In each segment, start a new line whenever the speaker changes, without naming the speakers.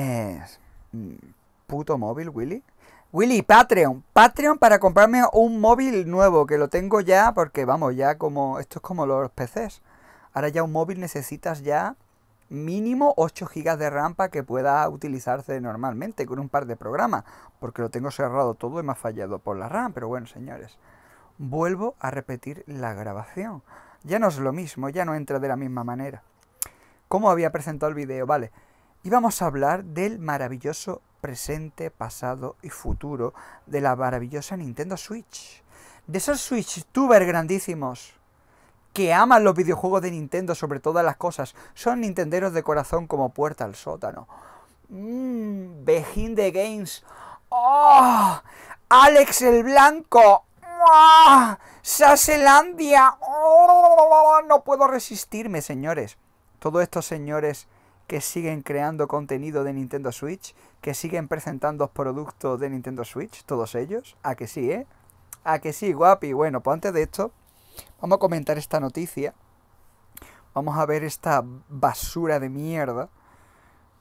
Eh, puto móvil, Willy. Willy, Patreon. Patreon para comprarme un móvil nuevo, que lo tengo ya, porque vamos, ya como... Esto es como los PCs. Ahora ya un móvil necesitas ya mínimo 8 GB de RAM para que pueda utilizarse normalmente con un par de programas, porque lo tengo cerrado todo y me ha fallado por la RAM, pero bueno, señores, vuelvo a repetir la grabación. Ya no es lo mismo, ya no entra de la misma manera. ¿Cómo había presentado el vídeo? Vale. Y vamos a hablar del maravilloso presente, pasado y futuro de la maravillosa Nintendo Switch. De esos Switch grandísimos que aman los videojuegos de Nintendo sobre todas las cosas. Son nintenderos de corazón como puerta al sótano. Mmm, Behind the Games. ¡Oh! ¡Alex el Blanco! ¡Saselandia! ¡Oh! No puedo resistirme, señores. todo esto señores que siguen creando contenido de Nintendo Switch, que siguen presentando productos de Nintendo Switch, todos ellos. A que sí, ¿eh? A que sí, guapi. Bueno, pues antes de esto, vamos a comentar esta noticia. Vamos a ver esta basura de mierda.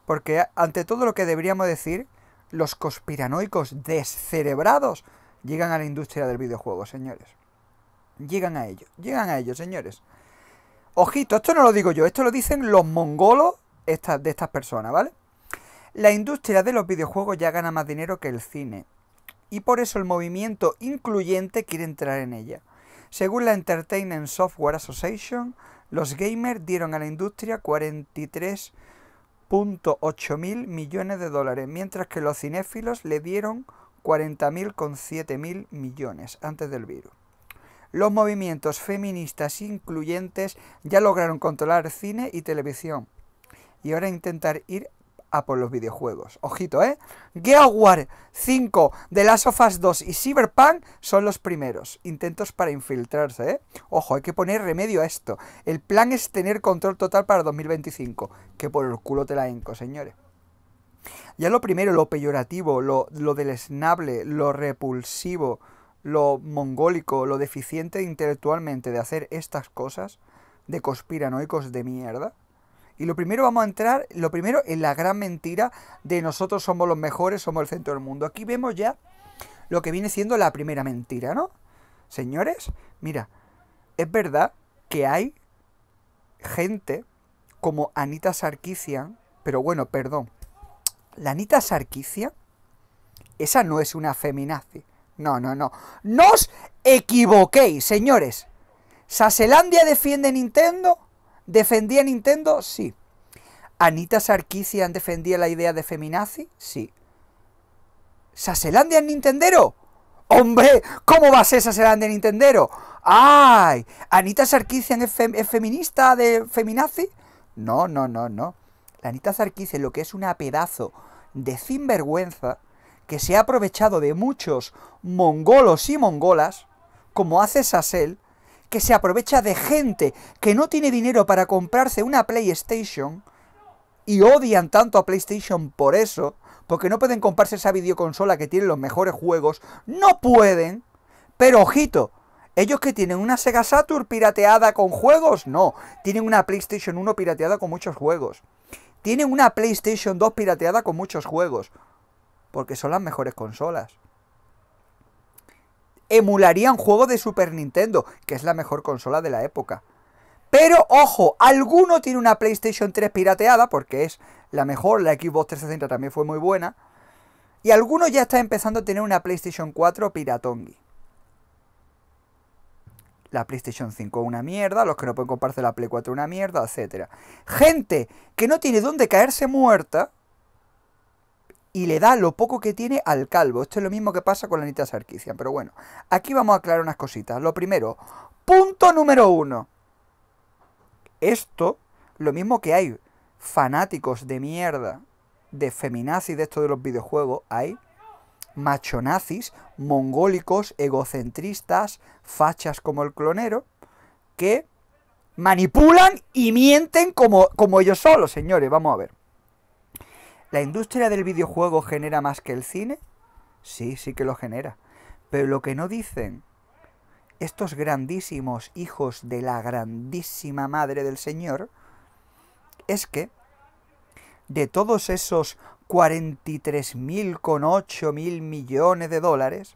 Porque ante todo lo que deberíamos decir, los conspiranoicos descerebrados llegan a la industria del videojuego, señores. Llegan a ello, llegan a ello, señores. Ojito, esto no lo digo yo, esto lo dicen los mongolos de estas personas, ¿vale? La industria de los videojuegos ya gana más dinero que el cine, y por eso el movimiento incluyente quiere entrar en ella. Según la Entertainment Software Association, los gamers dieron a la industria 43.8 mil millones de dólares, mientras que los cinéfilos le dieron 40.000 con mil millones antes del virus. Los movimientos feministas incluyentes ya lograron controlar cine y televisión, y ahora intentar ir a por los videojuegos. Ojito, ¿eh? Gear 5, The Last of Us 2 y Cyberpunk son los primeros intentos para infiltrarse, ¿eh? Ojo, hay que poner remedio a esto. El plan es tener control total para 2025. Que por el culo te la enco, señores. Ya lo primero, lo peyorativo, lo, lo deleznable, lo repulsivo, lo mongólico, lo deficiente intelectualmente de hacer estas cosas, de conspiranoicos de mierda, y lo primero vamos a entrar, lo primero en la gran mentira de nosotros somos los mejores, somos el centro del mundo. Aquí vemos ya lo que viene siendo la primera mentira, ¿no? Señores, mira, es verdad que hay gente como Anita Sarkisian, pero bueno, perdón. La Anita Sarkisian, esa no es una feminazi. No, no, no. ¡No os equivoquéis, señores! ¿Saselandia defiende Nintendo? ¿Defendía Nintendo? Sí. ¿Anita Sarkisian defendía la idea de feminazi? Sí. ¿Saselandia en Nintendero? ¡Hombre! ¿Cómo va a ser Saselandia Nintendero? ¡Ay! ¿Anita Sarkisian es, feminista de feminazi? No, no, no, no. La Anita Sarkisian lo que es una pedazo de sinvergüenza que se ha aprovechado de muchos mongolos y mongolas, como hace Sasel, que se aprovecha de gente que no tiene dinero para comprarse una PlayStation y odian tanto a PlayStation por eso, porque no pueden comprarse esa videoconsola que tiene los mejores juegos, no pueden, pero ojito, ellos que tienen una Sega Saturn pirateada con juegos, no, tienen una PlayStation 1 pirateada con muchos juegos, tienen una PlayStation 2 pirateada con muchos juegos, porque son las mejores consolas emularían juegos de Super Nintendo, que es la mejor consola de la época. Pero ojo, alguno tiene una PlayStation 3 pirateada, porque es la mejor, la Xbox 360 también fue muy buena. Y alguno ya está empezando a tener una PlayStation 4 piratongi. La PlayStation 5 una mierda, los que no pueden comprarse la Play 4 una mierda, etc. Gente que no tiene dónde caerse muerta, y le da lo poco que tiene al calvo. Esto es lo mismo que pasa con la Anita Sarkisian, pero bueno, aquí vamos a aclarar unas cositas. Lo primero, punto número uno. Esto, lo mismo que hay fanáticos de mierda, de feminazis de esto de los videojuegos, hay machonazis, mongólicos, egocentristas, fachas como el clonero, que manipulan y mienten como, como ellos solos, señores. Vamos a ver. ¿La industria del videojuego genera más que el cine? Sí, sí que lo genera. Pero lo que no dicen estos grandísimos hijos de la grandísima madre del Señor es que de todos esos 43.000,8 mil millones de dólares,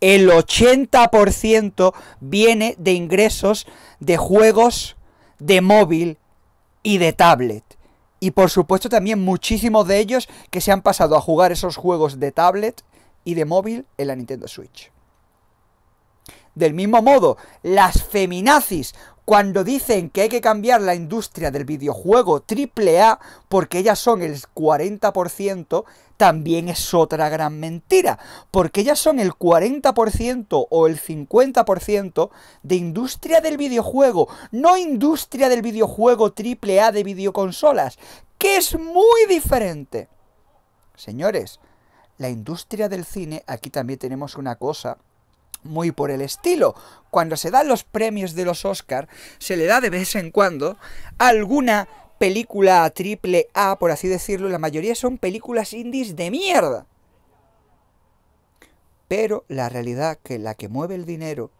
el 80% viene de ingresos de juegos de móvil y de tablet. Y por supuesto también muchísimos de ellos que se han pasado a jugar esos juegos de tablet y de móvil en la Nintendo Switch. Del mismo modo, las feminazis cuando dicen que hay que cambiar la industria del videojuego AAA porque ellas son el 40%, también es otra gran mentira, porque ellas son el 40% o el 50% de industria del videojuego, no industria del videojuego AAA de videoconsolas, que es muy diferente. Señores, la industria del cine, aquí también tenemos una cosa muy por el estilo. Cuando se dan los premios de los Oscar, se le da de vez en cuando alguna película triple A, por así decirlo, la mayoría son películas indies de mierda. Pero la realidad que la que mueve el dinero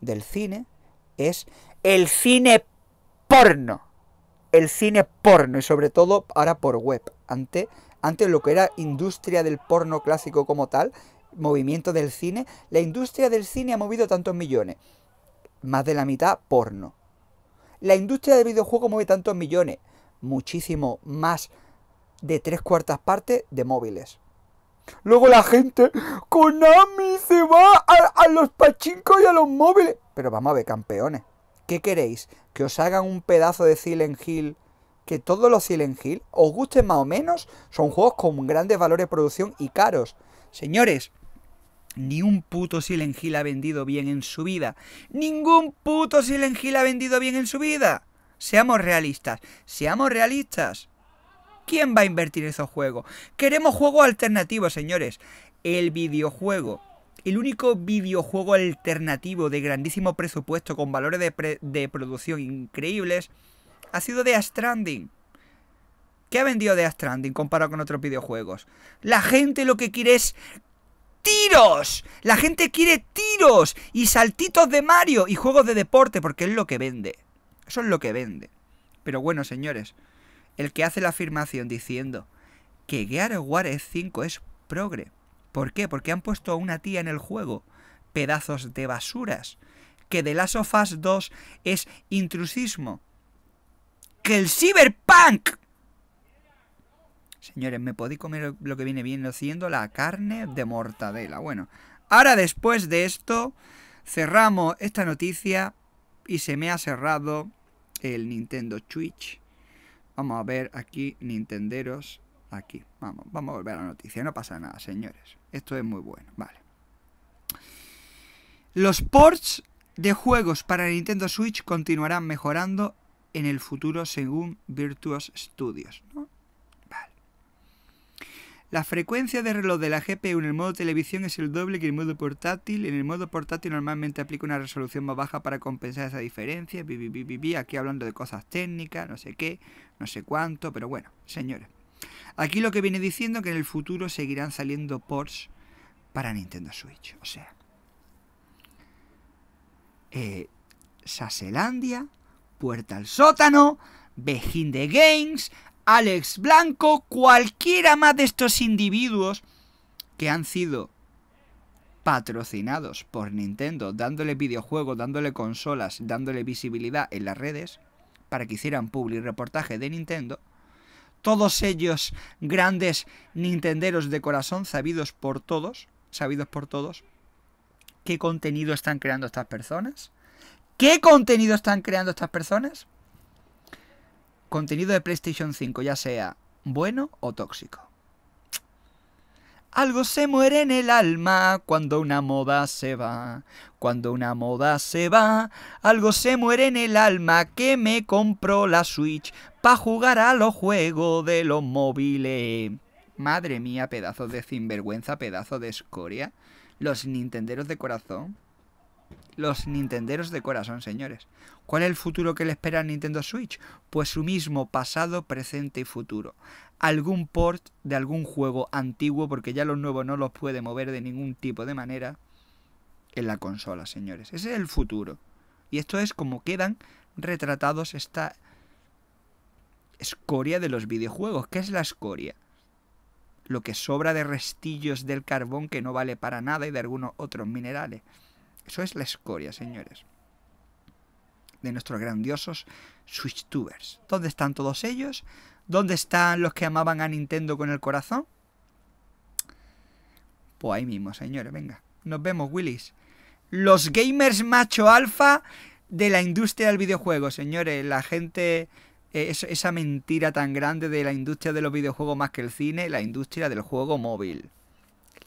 del cine es el cine porno. El cine porno y sobre todo ahora por web. Ante, antes lo que era industria del porno clásico como tal movimiento del cine, la industria del cine ha movido tantos millones. Más de la mitad porno. La industria de videojuego mueve tantos millones. Muchísimo más de tres cuartas partes de móviles. Luego la gente, Konami se va a, los pachincos y a los móviles. Pero vamos a ver, campeones. ¿Qué queréis? ¿Que os hagan un pedazo de Silent Hill? Que todos los Silent Hill, os gusten más o menos, son juegos con grandes valores de producción y caros. Señores, ni un puto Silent Hill ha vendido bien en su vida. Ningún puto Silent Hill ha vendido bien en su vida. Seamos realistas. Seamos realistas. ¿Quién va a invertir en esos juegos? Queremos juegos alternativos, señores. El videojuego. El único videojuego alternativo de grandísimo presupuesto con valores de, producción increíbles ha sido The Stranding. ¿Qué ha vendido The Stranding comparado con otros videojuegos? La gente lo que quiere es tiros. La gente quiere tiros y saltitos de Mario y juegos de deporte porque es lo que vende. Eso es lo que vende. Pero bueno, señores, el que hace la afirmación diciendo que Gear Wars 5 es progre. ¿Por qué? Porque han puesto a una tía en el juego. Pedazos de basuras. Que The Last of Us 2 es intrusismo. Que el Cyberpunk Señores, me podéis comer lo que viene viendo siendo la carne de mortadela. Bueno, ahora después de esto, cerramos esta noticia y se me ha cerrado el Nintendo Switch. Vamos a ver aquí, Nintenderos, aquí. Vamos, vamos a volver a la noticia, no pasa nada, señores. Esto es muy bueno, vale. Los ports de juegos para Nintendo Switch continuarán mejorando en el futuro según Virtuos Studios. La frecuencia de reloj de la GPU en el modo televisión es el doble que en el modo portátil. En el modo portátil normalmente aplica una resolución más baja para compensar esa diferencia. Bi, Aquí hablando de cosas técnicas, no sé qué, no sé cuánto, pero bueno, señores. Aquí lo que viene diciendo que en el futuro seguirán saliendo ports para Nintendo Switch. O sea, eh, Saselandia, Puerta al Sótano, Behind the Games, Alex Blanco, cualquiera más de estos individuos que han sido patrocinados por Nintendo, dándole videojuegos, dándole consolas, dándole visibilidad en las redes, para que hicieran public reportaje de Nintendo, todos ellos grandes nintenderos de corazón, sabidos por todos, sabidos por todos, ¿qué contenido están creando estas personas? ¿Qué contenido están creando estas personas? contenido de PlayStation 5, ya sea bueno o tóxico. Algo se muere en el alma cuando una moda se va. Cuando una moda se va, algo se muere en el alma que me compró la Switch pa' jugar a los juegos de los móviles. Madre mía, pedazo de sinvergüenza, pedazo de escoria. Los nintenderos de corazón los nintenderos de corazón, señores. ¿Cuál es el futuro que le espera a Nintendo Switch? Pues su mismo pasado, presente y futuro. Algún port de algún juego antiguo, porque ya los nuevos no los puede mover de ningún tipo de manera, en la consola, señores. Ese es el futuro. Y esto es como quedan retratados esta escoria de los videojuegos. ¿Qué es la escoria? Lo que sobra de restillos del carbón que no vale para nada y de algunos otros minerales. Eso es la escoria, señores. De nuestros grandiosos Switchtubers. ¿Dónde están todos ellos? ¿Dónde están los que amaban a Nintendo con el corazón? Pues ahí mismo, señores, venga. Nos vemos, Willis. Los gamers macho alfa de la industria del videojuego, señores. La gente... Eh, esa mentira tan grande de la industria de los videojuegos más que el cine, la industria del juego móvil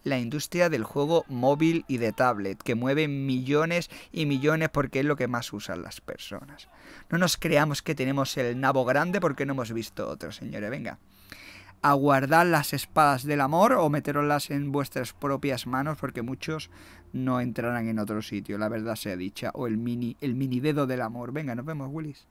la industria del juego móvil y de tablet, que mueve millones y millones porque es lo que más usan las personas. No nos creamos que tenemos el nabo grande porque no hemos visto otro, señores, venga. Aguardad las espadas del amor o meteroslas en vuestras propias manos porque muchos no entrarán en otro sitio, la verdad sea dicha, o el mini, el mini dedo del amor. Venga, nos vemos, Willis.